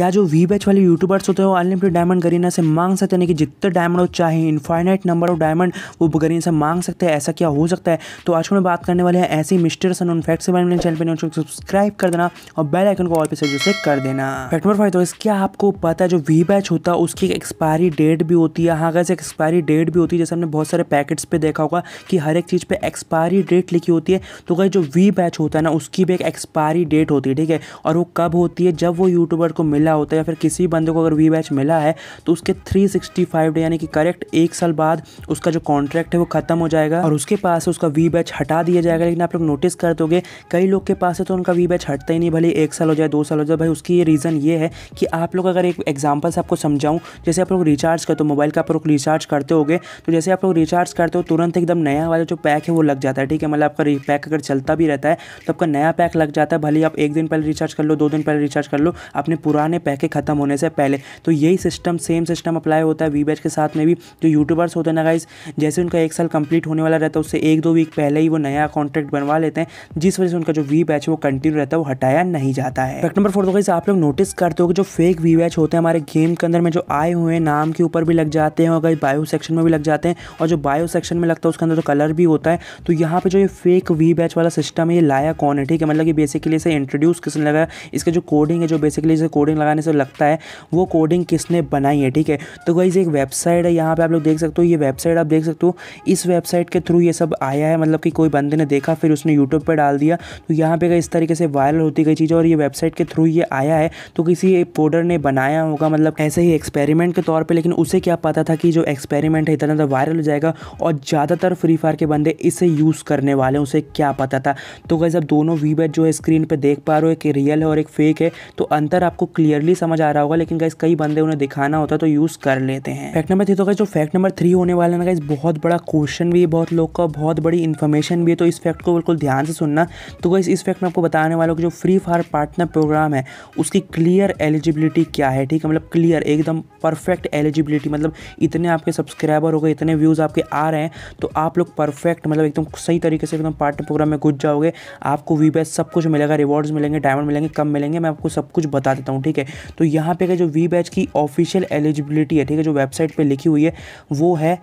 क्या जो V batch वाले यूट्यूबर्स होते हैं वो अनलिमिटेड डायमंड गरीना से मांग सकते हैं कि जितने डायमंड चाहे इनफाइनाइट नंबर ऑफ डायमंड वो गरीना से मांग सकते हैं ऐसा क्या हो सकता है तो आज हम बात करने वाले हैं मिस्टर सन उन फैक्ट्स के बारे में चैनल पर सब्सक्राइब तो कर देना और बेल आइकन को ऑल पे सजे कर देना फैक्ट नंबर फाइव तो क्या आपको पता है जो वी बैच होता है उसकी एक्सपायरी डेट भी होती है हाँ कैसे एक्सपायरी डेट भी होती है जैसे हमने बहुत सारे पैकेट्स पे देखा होगा कि हर एक चीज़ पे एक्सपायरी डेट लिखी होती है तो कहीं जो वी बैच होता है ना उसकी भी एक एक्सपायरी डेट होती है ठीक है और वो कब होती है जब वो यूट्यूबर को मिला मिला होता है या फिर किसी बंदे को अगर वी बैच मिला है तो उसके 365 डे यानी कि करेक्ट एक साल बाद उसका जो कॉन्ट्रैक्ट है वो ख़त्म हो जाएगा और उसके पास उसका वी बैच हटा दिया जाएगा लेकिन आप लोग नोटिस कर दोगे कई लोग के पास है तो उनका वी बैच हटता ही नहीं भले एक साल हो जाए दो साल हो जाए भाई उसकी ये रीज़न ये है कि आप लोग अगर एक एग्जाम्पल से आपको समझाऊँ जैसे आप लोग रिचार्ज करते हो मोबाइल का आप लोग रिचार्ज करते हो तो जैसे आप लोग रिचार्ज करते हो तुरंत एकदम नया वाला जो पैक है वो लग जाता है ठीक है मतलब आपका पैक अगर चलता भी रहता है तो आपका नया पैक लग जाता है भले आप एक दिन पहले रिचार्ज कर लो दो दिन पहले रिचार्ज कर लो अपने पुराने पैके ख़त्म होने से पहले तो यही सिस्टम सेम सिस्टम अप्लाई होता है वी के साथ में भी जो यूट्यूबर्स होते हैं ना गाइज जैसे उनका एक साल कंप्लीट होने वाला रहता है उससे एक दो वीक पहले ही वो नया कॉन्ट्रैक्ट बनवा लेते हैं जिस वजह से उनका जो वी बैच वो कंटिन्यू रहता है वो हटाया नहीं जाता है फैक्ट नंबर फोर तो गाइज आप लोग नोटिस करते हो कि जो फेक वी बैच होते हैं हमारे गेम के अंदर में जो आए हुए हैं नाम के ऊपर भी लग जाते हैं और गाइज बायो सेक्शन में भी लग जाते हैं और जो बायो सेक्शन में लगता है उसके अंदर जो तो कलर भी होता है तो यहाँ पर जो ये फेक वी बैच वाला सिस्टम है ये लाया कौन है ठीक है मतलब कि बेसिकली इसे इंट्रोड्यूस किसने लगा इसका जो कोडिंग है जो बेसिकली इसे कोडिंग लगाने से लगता है वो कोडिंग किसने बनाई है ठीक है तो वही एक वेबसाइट है यहाँ पर आप लोग देख सकते हो ये वेबसाइट आप देख सकते हो इस वेबसाइट के थ्रू ये सब आया है मतलब कि कोई बंदे ने देखा फिर उसने यूट्यूब पर डाल दिया तो यहाँ पर इस तरीके से वायरल होती गई चीज़ और ये वेबसाइट के थ्रू ये आया है तो किसी कोडर ने बनाया होगा मतलब ऐसे ही एक्सपेरिमेंट के तौर पर लेकिन उसे क्या पता था कि जो एक्सपेरिमेंट है इतना वायरल तो हो जाएगा और ज़्यादातर फ्री फायर के बंदे इसे यूज़ करने वाले उसे क्या पता था तो गैस आप दोनों वीबेट जो है स्क्रीन पे देख पा रहे हो एक रियल है और एक फेक है तो अंतर आपको क्लियर क्लियरली समझ आ रहा होगा लेकिन गाइस कई बंदे उन्हें दिखाना होता है तो यूज़ कर लेते हैं फैक्ट नंबर थ्री तो जो फैक्ट नंबर थ्री होने वाला है ना गाइस बहुत बड़ा क्वेश्चन भी है बहुत लोग का बहुत बड़ी इन्फॉर्मेशन भी है तो इस फैक्ट को बिल्कुल ध्यान से सुनना तो गाइस इस फैक्ट में आपको बताने वाला कि जो फ्री फायर पार्टनर प्रोग्राम है उसकी क्लियर एलिजिबिलिटी क्या है ठीक है मतलब क्लियर एकदम परफेक्ट एलिजिबिलिटी मतलब इतने आपके सब्सक्राइबर हो गए इतने व्यूज़ आपके आ रहे हैं तो आप लोग परफेक्ट मतलब एकदम सही तरीके से एकदम पार्टनर प्रोग्राम में घुस जाओगे आपको वी सब कुछ मिलेगा रिवॉर्ड्स मिलेंगे डायमंड मिलेंगे कम मिलेंगे मैं आपको सब कुछ बता देता हूँ ठीक है है तो यहाँ पे का जो वी बैच की ऑफिशियल एलिजिबिलिटी है ठीक है जो वेबसाइट पे लिखी हुई है वो है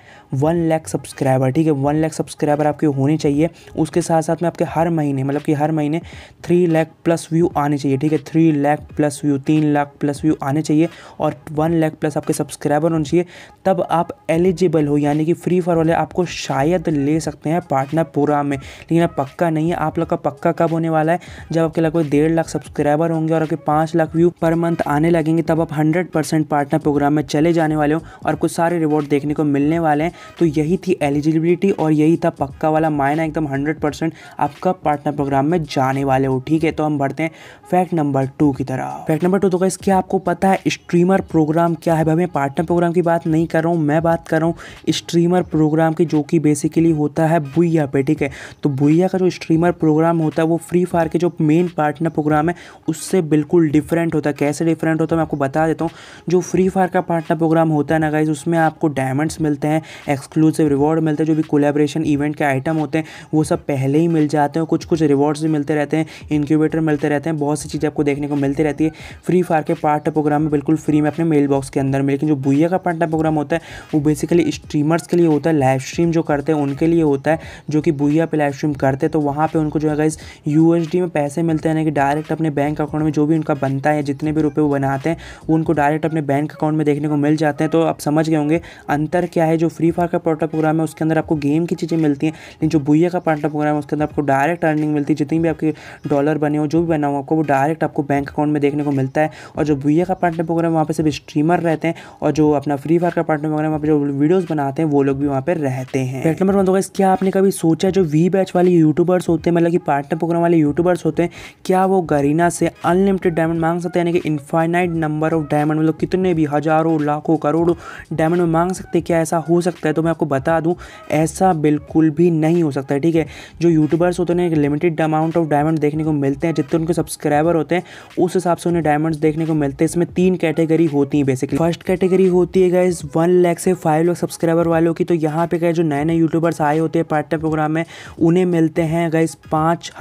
वन लैख सब्सक्राइबर ठीक है वन लैख सब्सक्राइबर आपके होने चाहिए उसके साथ साथ में आपके हर महीने मतलब कि हर महीने थ्री लैख प्लस व्यू आने चाहिए ठीक है थ्री लैख प्लस व्यू तीन लाख प्लस व्यू आने चाहिए और वन लैख प्लस आपके सब्सक्राइबर होने चाहिए तब आप एलिजिबल हो यानी कि फ्री फॉर वाले आपको शायद ले सकते हैं पार्टनर पूरा में लेकिन अब पक्का नहीं है आप लोग का पक्का कब होने वाला है जब आपके लगभग डेढ़ लाख सब्सक्राइबर होंगे और आपके पाँच lakh view per month month आने लगेंगे तब आप 100 परसेंट पार्टनर प्रोग्राम में चले जाने वाले हो और कुछ सारे रिवॉर्ड देखने को मिलने वाले हैं तो यही थी एलिजिबिलिटी और यही था पक्का वाला मायना एकदम हंड्रेड परसेंट आपका पार्टनर प्रोग्राम में जाने वाले हो ठीक है तो हम बढ़ते हैं फैक्ट नंबर टू की तरह फैक्ट नंबर टू तो कैसे क्या आपको पता है स्ट्रीमर प्रोग्राम क्या है भाई मैं पार्टनर प्रोग्राम की बात नहीं कर रहा हूँ मैं बात कर रहा हूँ स्ट्रीमर प्रोग्राम की जो कि बेसिकली होता है बुइया पे ठीक है तो भुइया का जो स्ट्रीमर प्रोग्राम होता है वो फ्री फायर के जो मेन पार्टनर प्रोग्राम है उससे बिल्कुल डिफरेंट होता है कैसे कैसे डिफरेंट होता है मैं आपको बता देता हूँ जो फ्री फायर का पार्टनर प्रोग्राम होता है ना गाइज उसमें आपको डायमंड्स मिलते हैं एक्सक्लूसिव रिवॉर्ड मिलते हैं जो भी कोलेब्रेशन इवेंट के आइटम होते हैं वो सब पहले ही मिल जाते हैं कुछ कुछ रिवॉर्ड्स भी मिलते रहते हैं इंक्यूबेटर मिलते रहते हैं बहुत सी चीज़ें आपको देखने को मिलती रहती है फ्री फायर के पार्टनर प्रोग्राम में बिल्कुल फ्री में अपने मेल बॉक्स के अंदर लेकिन जो बुया का पार्टनर प्रोग्राम होता है वो बेसिकली स्ट्रीमर्स के लिए होता है लाइव स्ट्रीम जो करते हैं उनके लिए होता है जो कि भूया पे लाइव स्ट्रीम करते हैं तो वहाँ पर उनको जो है गाइज यूएसडी में पैसे मिलते हैं ना कि डायरेक्ट अपने बैंक अकाउंट में जो भी उनका बनता है जितने भी रुपये वो बनाते हैं उनको डायरेक्ट अपने बैंक अकाउंट में देखने को मिल जाते हैं तो आप समझ गए होंगे अंतर क्या है जो फ्री फायर का पार्टा प्रोग्राम है उसके अंदर आपको गेम की चीज़ें मिलती हैं लेकिन जो बुइया का पार्टा प्रोग्राम है उसके अंदर आपको डायरेक्ट अर्निंग मिलती है जितनी भी आपके डॉलर बने हो जो भी बना हो आपको वो डायरेक्ट आपको बैंक अकाउंट में देखने को मिलता है और जो बुइया का पार्टनर प्रोग्राम वहाँ पर सिर्फ स्ट्रीमर रहते हैं और जो अपना फ्री फायर का पार्टनर प्रोग्राम वहाँ पर जो वीडियोज़ बनाते हैं वो लोग भी वहाँ पर रहते हैं फैक्ट नंबर वन इस क्या आपने कभी सोचा जो वी बैच वाले यूट्यूबर्स होते हैं मतलब कि पार्टनर प्रोग्राम वाले यूट्यूबर्स होते हैं क्या वो गरीना से अनलिमिटेड डायमंड मांग सकते हैं यानी कि इनफाइनाइट नंबर ऑफ डायमंड मतलब कितने भी हज़ारों लाखों करोड़ों डायमंड में मांग सकते क्या ऐसा हो सकता है तो मैं आपको बता दूं ऐसा बिल्कुल भी नहीं हो सकता है ठीक है जो यूट्यूबर्स होते हैं एक लिमिटेड अमाउंट ऑफ डायमंड देखने को मिलते हैं जितने उनके सब्सक्राइबर होते हैं उस हिसाब से उन्हें डायमंड देखने को मिलते हैं इसमें तीन कैटेगरी होती है बेसिकली फर्स्ट कैटेगरी होती है गाइज वन लैख से फाइव लाख सब्सक्राइबर वालों की तो यहाँ पे गए जो नए नए यूट्यूबर्स आए होते हैं पार्ट प्रोग्राम में उन्हें मिलते हैं गाइज पाँच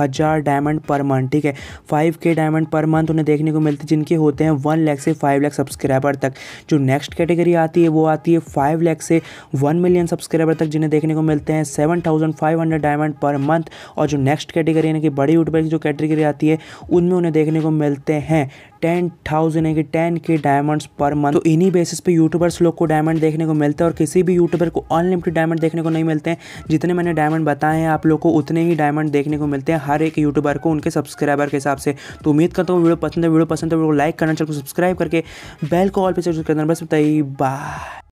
डायमंड पर मंथ ठीक है फाइव के डायमंड पर मंथ उन्हें देखने को मिलते जिनके होते हैं वन लैख से फाइव लैख सब्सक्राइबर तक जो नेक्स्ट कैटेगरी आती है वो आती है फाइव लैख से वन मिलियन सब्सक्राइबर तक जिन्हें देखने को मिलते हैं seven thousand five hundred diamond per month और जो नेक्स्ट कैटेगरी यानी कि बड़ी यूट्यूबर की जो कैटेगरी आती है उनमें उन्हें देखने को मिलते हैं टेन थाउजेंड यानी कि टेन के डायमंड्स पर मंथ तो इन्हीं बेसिस पे यूट्यूबर्स लोग को डायमंड देखने को मिलते हैं और किसी भी यूट्यूबर को अनलिमिटेड डायमंड देखने को नहीं मिलते हैं जितने मैंने डायमंड बताए हैं आप लोग को उतने ही डायमंड देखने को मिलते हैं हर एक यूट्यूबर को उनके सब्सक्राइबर के हिसाब से तो उम्मीद करता हूँ वीडियो पसंद है वीडियो पसंद है वीडियो लाइक लाइक करना चैनल को सब्सक्राइब करके बेल को ऑल पे सेट करना बस बताइए बाय